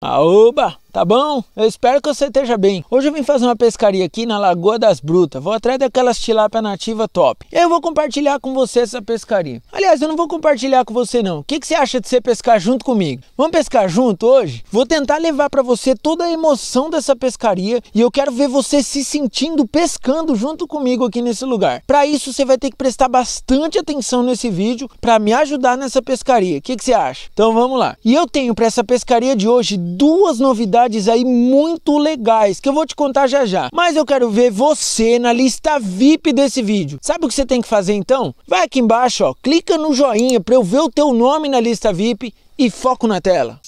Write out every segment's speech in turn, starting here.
Aoba! tá bom? Eu espero que você esteja bem. Hoje eu vim fazer uma pescaria aqui na Lagoa das Brutas. Vou atrás daquelas tilápia nativa top. E aí eu vou compartilhar com você essa pescaria. Aliás, eu não vou compartilhar com você não. O que, que você acha de você pescar junto comigo? Vamos pescar junto hoje? Vou tentar levar para você toda a emoção dessa pescaria e eu quero ver você se sentindo pescando junto comigo aqui nesse lugar. Para isso você vai ter que prestar bastante atenção nesse vídeo para me ajudar nessa pescaria. O que, que você acha? Então vamos lá. E eu tenho para essa pescaria de hoje duas novidades novidades aí muito legais que eu vou te contar já já. Mas eu quero ver você na lista VIP desse vídeo. Sabe o que você tem que fazer então? Vai aqui embaixo, ó, clica no joinha para eu ver o teu nome na lista VIP e foco na tela.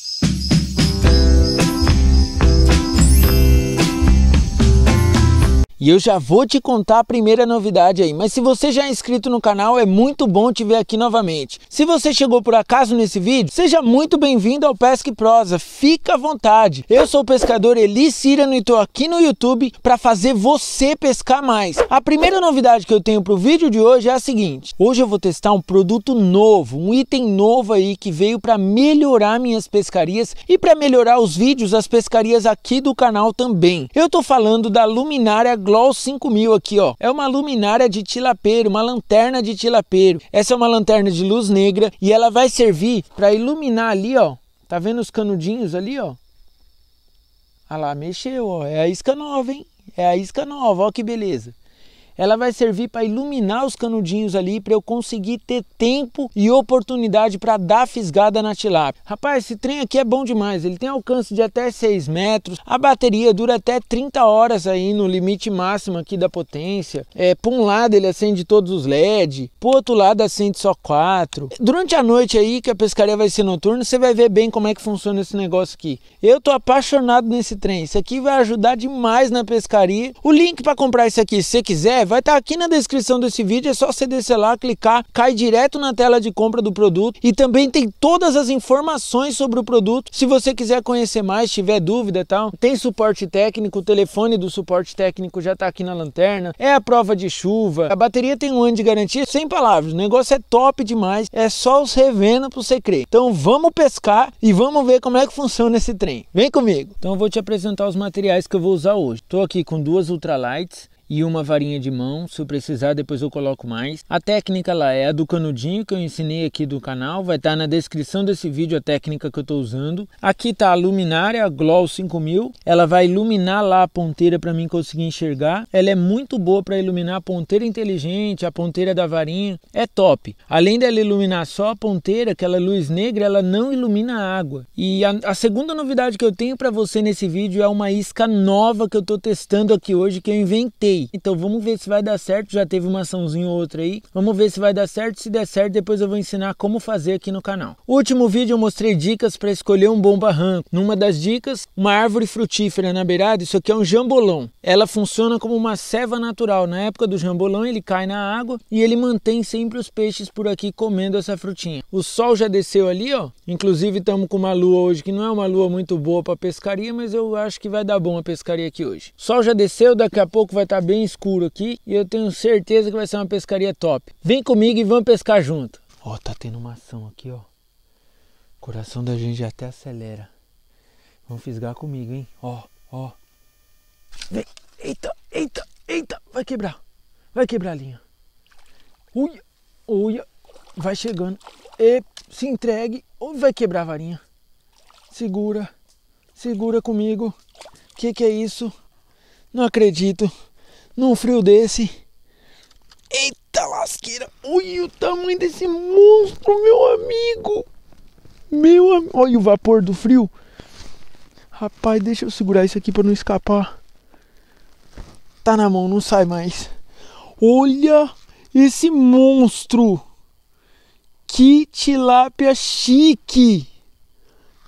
E eu já vou te contar a primeira novidade aí, mas se você já é inscrito no canal, é muito bom te ver aqui novamente. Se você chegou por acaso nesse vídeo, seja muito bem-vindo ao Pesque Prosa, fica à vontade. Eu sou o pescador Eli Cirano e estou aqui no YouTube para fazer você pescar mais. A primeira novidade que eu tenho para o vídeo de hoje é a seguinte, hoje eu vou testar um produto novo, um item novo aí que veio para melhorar minhas pescarias e para melhorar os vídeos, as pescarias aqui do canal também. Eu estou falando da luminária Glow 5000 aqui, ó. É uma luminária de tilapeiro, uma lanterna de tilapeiro. Essa é uma lanterna de luz negra e ela vai servir para iluminar ali, ó. Tá vendo os canudinhos ali, ó? Ah lá, mexeu, ó. É a isca nova, hein? É a isca nova, ó que beleza ela vai servir para iluminar os canudinhos ali para eu conseguir ter tempo e oportunidade para dar fisgada na tilápia. Rapaz, esse trem aqui é bom demais, ele tem alcance de até 6 metros, a bateria dura até 30 horas aí no limite máximo aqui da potência. É, por um lado ele acende todos os LED, por outro lado acende só quatro. Durante a noite aí que a pescaria vai ser noturna, você vai ver bem como é que funciona esse negócio aqui. Eu tô apaixonado nesse trem, isso aqui vai ajudar demais na pescaria. O link para comprar isso aqui, se você quiser, vai estar tá aqui na descrição desse vídeo, é só você descer lá, clicar, cai direto na tela de compra do produto e também tem todas as informações sobre o produto. Se você quiser conhecer mais, tiver dúvida e tal, tem suporte técnico, o telefone do suporte técnico já está aqui na lanterna, é a prova de chuva, a bateria tem um ano de garantia, sem palavras, o negócio é top demais, é só os revenda para você crer. Então vamos pescar e vamos ver como é que funciona esse trem. Vem comigo. Então eu vou te apresentar os materiais que eu vou usar hoje. Estou aqui com duas ultralights e uma varinha de mão. Se eu precisar, depois eu coloco mais. A técnica lá é a do canudinho que eu ensinei aqui do canal. Vai estar tá na descrição desse vídeo a técnica que eu estou usando. Aqui está a luminária a Glow 5000. Ela vai iluminar lá a ponteira para mim conseguir enxergar. Ela é muito boa para iluminar a ponteira inteligente, a ponteira da varinha. É top. Além dela iluminar só a ponteira, aquela luz negra, ela não ilumina a água. E a, a segunda novidade que eu tenho para você nesse vídeo é uma isca nova que eu estou testando aqui hoje que eu inventei aí. Então vamos ver se vai dar certo. Já teve uma açãozinha ou outra aí. Vamos ver se vai dar certo. Se der certo, depois eu vou ensinar como fazer aqui no canal. O último vídeo eu mostrei dicas para escolher um bom barranco. Numa das dicas, uma árvore frutífera na beirada, isso aqui é um jambolão. Ela funciona como uma ceva natural. Na época do jambolão, ele cai na água e ele mantém sempre os peixes por aqui comendo essa frutinha. O sol já desceu ali, ó. Inclusive estamos com uma lua hoje que não é uma lua muito boa para pescaria, mas eu acho que vai dar bom a pescaria aqui hoje. O sol já desceu, daqui a pouco vai estar tá bem escuro aqui e eu tenho certeza que vai ser uma pescaria top. Vem comigo e vamos pescar junto. Ó, tá tendo uma ação aqui, ó. O coração da gente até acelera. Vamos fisgar comigo, hein? Ó, ó. Vem. Eita, eita, eita. Vai quebrar. Vai quebrar a linha. Uia, uia. Vai chegando. E se entregue ou vai quebrar a varinha. Segura. Segura comigo. Que que é isso? Não acredito num frio desse. Eita lasqueira! Olha o tamanho desse monstro, meu amigo! Meu amigo! Olha o vapor do frio! Rapaz, deixa eu segurar isso aqui para não escapar. Tá na mão, não sai mais. Olha esse monstro! Que tilápia chique!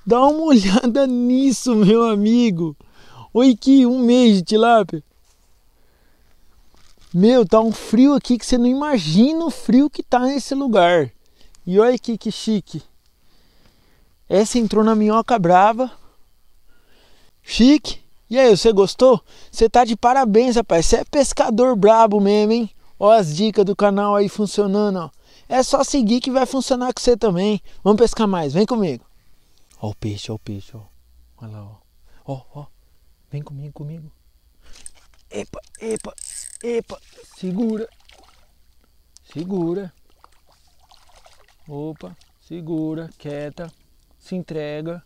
Dá uma olhada nisso, meu amigo! Oi, que um mês de tilápia! Meu, tá um frio aqui que você não imagina o frio que tá nesse lugar. E olha aqui que chique. Essa entrou na minhoca brava. Chique. E aí, você gostou? Você tá de parabéns, rapaz. Você é pescador brabo mesmo, hein? Olha as dicas do canal aí funcionando, ó. É só seguir que vai funcionar com você também. Vamos pescar mais, vem comigo. Ó o peixe, ó o peixe, ó. Olha lá, ó. Ó, ó. Vem comigo, comigo. Epa, epa, Epa, segura. Segura. Opa, segura, quieta. Se entrega.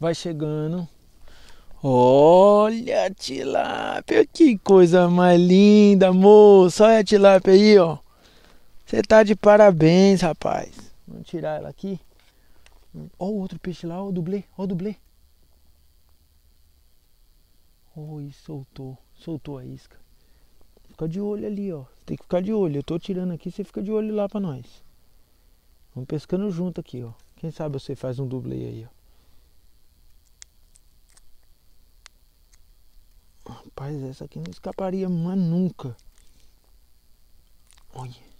Vai chegando. Olha a tilápia, que coisa mais linda, moço. Olha a tilápia aí, ó. Você tá de parabéns, rapaz. Vamos tirar ela aqui. Ó o outro peixe lá, ó o dublê, ó o dublê. Oi, soltou, soltou a isca ficar de olho ali, ó. tem que ficar de olho. Eu tô tirando aqui, você fica de olho lá pra nós. Vamos pescando junto aqui, ó. Quem sabe você faz um dublê aí, ó. Rapaz, essa aqui não escaparia mais nunca. Olha.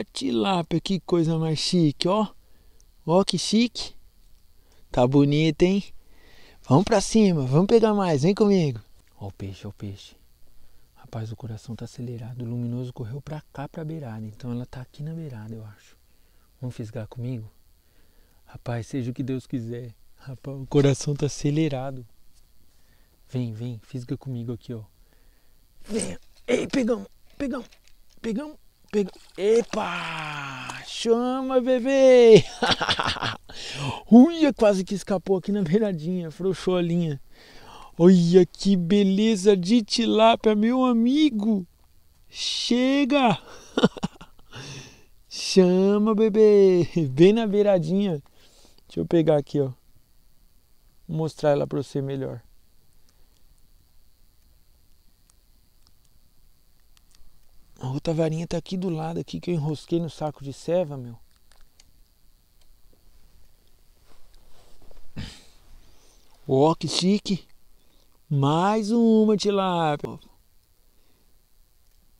a tilápia, que coisa mais chique, ó. Ó que chique. Tá bonita, hein? Vamos pra cima, vamos pegar mais, vem comigo. Ó o peixe, ó o peixe. Rapaz, o coração tá acelerado. O luminoso correu pra cá, pra beirada. Então ela tá aqui na beirada, eu acho. Vamos fisgar comigo? Rapaz, seja o que Deus quiser. Rapaz, o coração tá acelerado. Vem, vem, fisga comigo aqui, ó. Vem. Ei, pegamos, pegamos, pegamos. Epa! Chama, bebê! Uia, quase que escapou aqui na beiradinha, frouxou a linha. Olha que beleza de tilápia, meu amigo! Chega! Chama, bebê! Bem na beiradinha. Deixa eu pegar aqui, ó. mostrar ela para você melhor. A outra varinha tá aqui do lado, aqui que eu enrosquei no saco de ceva, meu. Ó, oh, que chique. Mais uma de lá.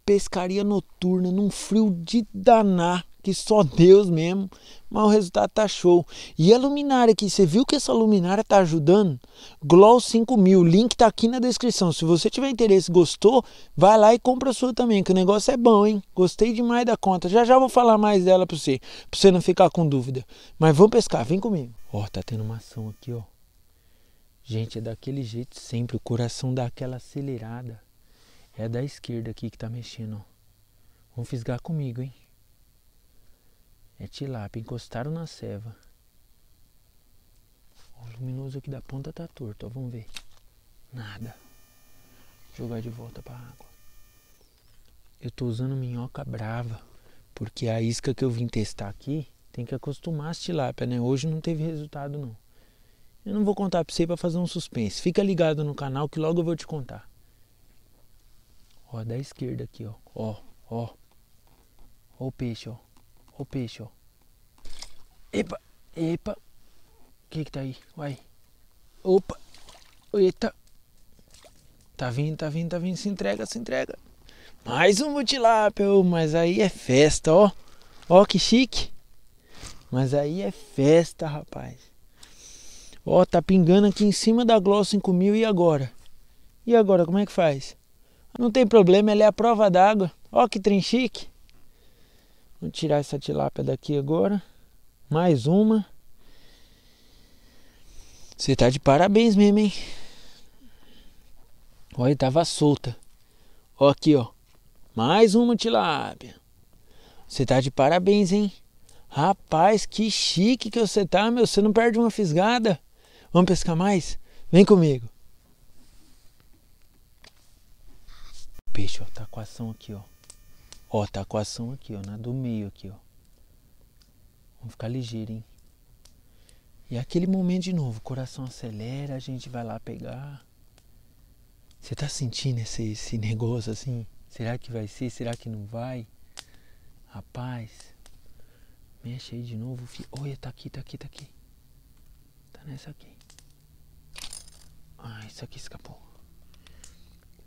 Pescaria noturna num frio de danar que só Deus mesmo, mas o resultado tá show. E a luminária aqui, você viu que essa luminária tá ajudando? Glow 5000, o link tá aqui na descrição. Se você tiver interesse, gostou, vai lá e compra a sua também, que o negócio é bom, hein? Gostei demais da conta. Já já vou falar mais dela para você, para você não ficar com dúvida. Mas vamos pescar, vem comigo. Ó, tá tendo uma ação aqui, ó. Gente, é daquele jeito sempre, o coração dá aquela acelerada. É da esquerda aqui que tá mexendo, ó. Vamos fisgar comigo, hein? É tilápia. Encostaram na ceva. O luminoso aqui da ponta tá torto, ó. Vamos ver. Nada. Vou jogar de volta pra água. Eu tô usando minhoca brava. Porque a isca que eu vim testar aqui tem que acostumar as tilápia, né? Hoje não teve resultado, não. Eu não vou contar pra você pra fazer um suspense. Fica ligado no canal que logo eu vou te contar. Ó, da esquerda aqui, ó. Ó, ó. Ó o peixe, ó o peixe, ó. Epa, epa. O que que tá aí? Vai. Opa. Eita. Tá vindo, tá vindo, tá vindo. Se entrega, se entrega. Mais um mutilápio, mas aí é festa, ó. Ó que chique. Mas aí é festa, rapaz. Ó, tá pingando aqui em cima da Gloss 5000 e agora? E agora, como é que faz? Não tem problema, ela é a prova d'água. Ó que trem chique. Vou tirar essa tilápia daqui agora. Mais uma. Você tá de parabéns mesmo, hein? Olha, tava solta. Ó aqui, ó. Mais uma tilápia. Você tá de parabéns, hein? Rapaz, que chique que você tá, meu. Você não perde uma fisgada. Vamos pescar mais? Vem comigo. Peixe, ó. Tá com ação aqui, ó. Ó, tá com a ação aqui, ó, na do meio aqui, ó. Vamos ficar ligeiro, hein? E aquele momento de novo, o coração acelera, a gente vai lá pegar. Você tá sentindo esse, esse negócio assim? Será que vai ser? Será que não vai? Rapaz, mexe aí de novo. Filho. Olha, tá aqui, tá aqui, tá aqui. Tá nessa aqui. Ah, isso aqui escapou.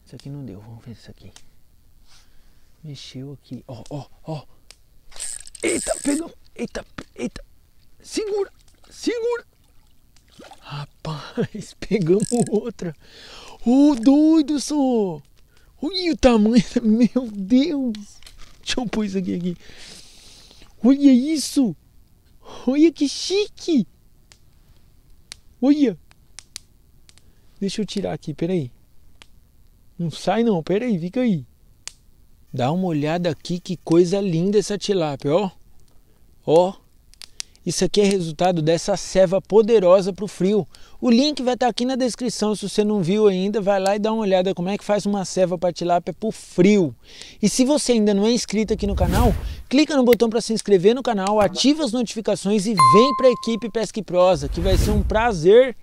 Isso aqui não deu, vamos ver isso aqui. Mexeu aqui. Ó, ó, ó. Eita, pegou. Eita, eita. Segura, segura. Rapaz, pegamos outra. Ô, oh, doido, sou Olha o tamanho. Meu Deus. Deixa eu pôr isso aqui, aqui. Olha isso. Olha que chique. Olha. Deixa eu tirar aqui, peraí. Não sai não, peraí, fica aí. Dá uma olhada aqui, que coisa linda essa tilápia, ó. Ó. Isso aqui é resultado dessa ceva poderosa para o frio. O link vai estar tá aqui na descrição, se você não viu ainda, vai lá e dá uma olhada como é que faz uma ceva para tilápia para o frio. E se você ainda não é inscrito aqui no canal, clica no botão para se inscrever no canal, ativa as notificações e vem para a equipe Pesque Prosa, que vai ser um prazer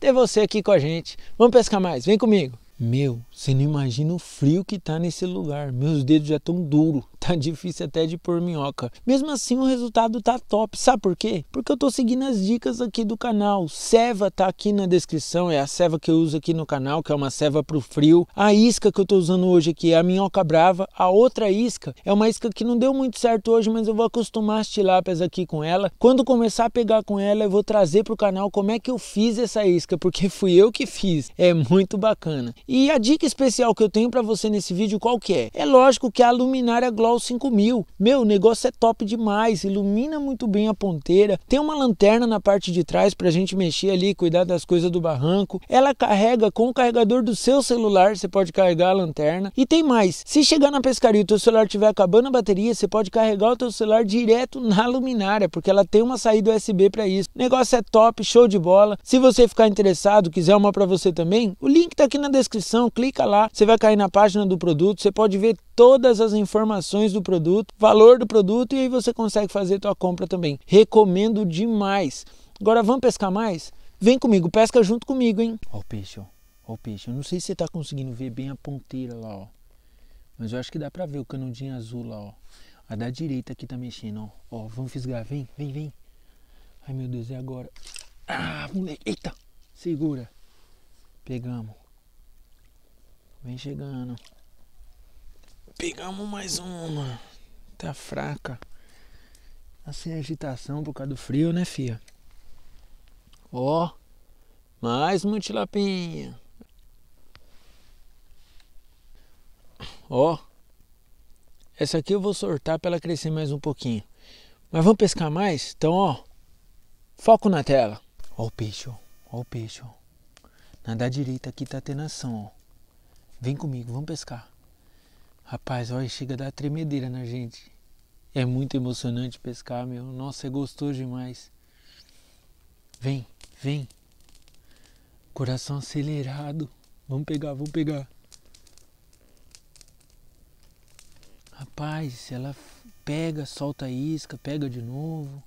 ter você aqui com a gente. Vamos pescar mais, vem comigo! Meu, você não imagina o frio que tá nesse lugar. Meus dedos já estão duros. Tá difícil até de pôr minhoca. Mesmo assim, o resultado tá top. Sabe por quê? Porque eu tô seguindo as dicas aqui do canal. Ceva tá aqui na descrição. É a ceva que eu uso aqui no canal, que é uma ceva pro frio. A isca que eu tô usando hoje aqui é a minhoca brava. A outra isca é uma isca que não deu muito certo hoje, mas eu vou acostumar as tilápias aqui com ela. Quando começar a pegar com ela, eu vou trazer pro canal como é que eu fiz essa isca, porque fui eu que fiz. É muito bacana. E a dica especial que eu tenho para você nesse vídeo qual que é? É lógico que a luminária Glow 5000. Meu, o negócio é top demais, ilumina muito bem a ponteira, tem uma lanterna na parte de trás para a gente mexer ali, cuidar das coisas do barranco. Ela carrega com o carregador do seu celular, você pode carregar a lanterna. E tem mais, se chegar na pescaria e o teu celular estiver acabando a bateria, você pode carregar o teu celular direto na luminária, porque ela tem uma saída USB para isso. O negócio é top, show de bola. Se você ficar interessado, quiser uma para você também, o link está aqui na descrição descrição, clica lá, você vai cair na página do produto, você pode ver todas as informações do produto, valor do produto e aí você consegue fazer tua compra também. Recomendo demais. Agora vamos pescar mais? Vem comigo, pesca junto comigo, hein? Ó o peixe, ó. Ó o peixe. Eu não sei se você tá conseguindo ver bem a ponteira lá, ó. Mas eu acho que dá pra ver o canudinho azul lá, ó. A da direita aqui tá mexendo, ó. Ó, vamos fisgar. Vem, vem, vem. Ai, meu Deus, é agora. Ah, moleque. Eita. Segura. Pegamos. Vem chegando. Pegamos mais uma. Tá fraca. Tá sem assim agitação por causa do frio, né, fia? Ó. Mais uma tilapinha. Ó. Essa aqui eu vou sortar para ela crescer mais um pouquinho. Mas vamos pescar mais? Então, ó. Foco na tela. Ó o peixe, ó. Ó o peixe, ó. Na da direita aqui tá tendo ação, ó. Vem comigo, vamos pescar. Rapaz, olha, chega a dar tremedeira na gente. É muito emocionante pescar, meu. Nossa, é gostoso demais. Vem, vem. Coração acelerado. Vamos pegar, vamos pegar. Rapaz, ela pega, solta a isca, pega de novo.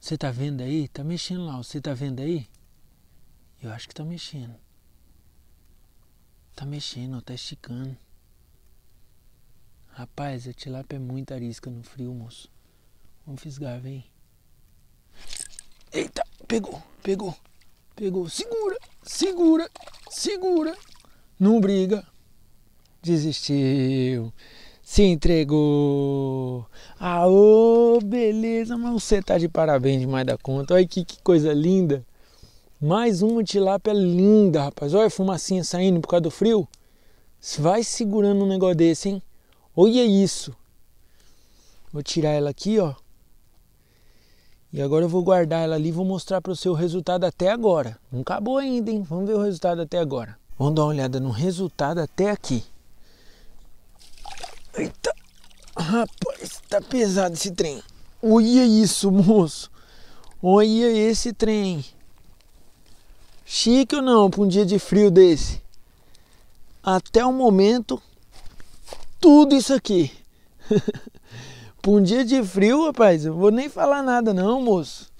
Você tá vendo aí? Tá mexendo lá, você tá vendo aí? Eu acho que tá mexendo. Tá mexendo, tá esticando. Rapaz, a tilápia é muito arisca no frio, moço. Vamos fisgar, vem. Eita, pegou, pegou, pegou. Segura, segura, segura. Não briga. Desistiu. Se entregou. Aô, beleza, mas você tá de parabéns demais da conta. Olha que, que coisa linda. Mais uma tilápia linda, rapaz. Olha a fumacinha saindo por causa do frio. Vai segurando um negócio desse, hein? Olha isso. Vou tirar ela aqui, ó. E agora eu vou guardar ela ali e vou mostrar para você o resultado até agora. Não acabou ainda, hein? Vamos ver o resultado até agora. Vamos dar uma olhada no resultado até aqui. Eita! Rapaz, tá pesado esse trem. Olha isso, moço. Olha esse trem. Chique ou não para um dia de frio desse? Até o momento, tudo isso aqui. para um dia de frio, rapaz, eu vou nem falar nada não, moço.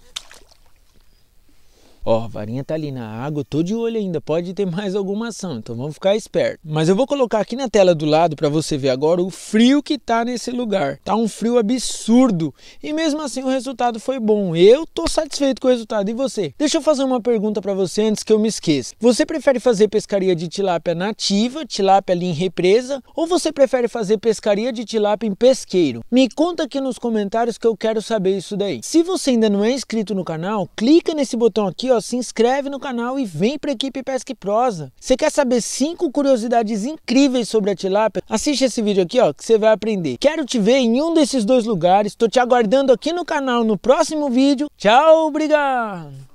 Ó, a varinha tá ali na água, tô de olho ainda, pode ter mais alguma ação, então vamos ficar esperto. Mas eu vou colocar aqui na tela do lado para você ver agora o frio que tá nesse lugar. Tá um frio absurdo e mesmo assim o resultado foi bom. Eu tô satisfeito com o resultado e você? Deixa eu fazer uma pergunta para você antes que eu me esqueça. Você prefere fazer pescaria de tilápia nativa, tilápia ali em represa, ou você prefere fazer pescaria de tilápia em pesqueiro? Me conta aqui nos comentários que eu quero saber isso daí. Se você ainda não é inscrito no canal, clica nesse botão aqui ó, se inscreve no canal e vem para a equipe Pesca e Prosa. Você quer saber cinco curiosidades incríveis sobre a tilápia? Assiste esse vídeo aqui, ó, que você vai aprender. Quero te ver em um desses dois lugares. Estou te aguardando aqui no canal no próximo vídeo. Tchau, obrigado!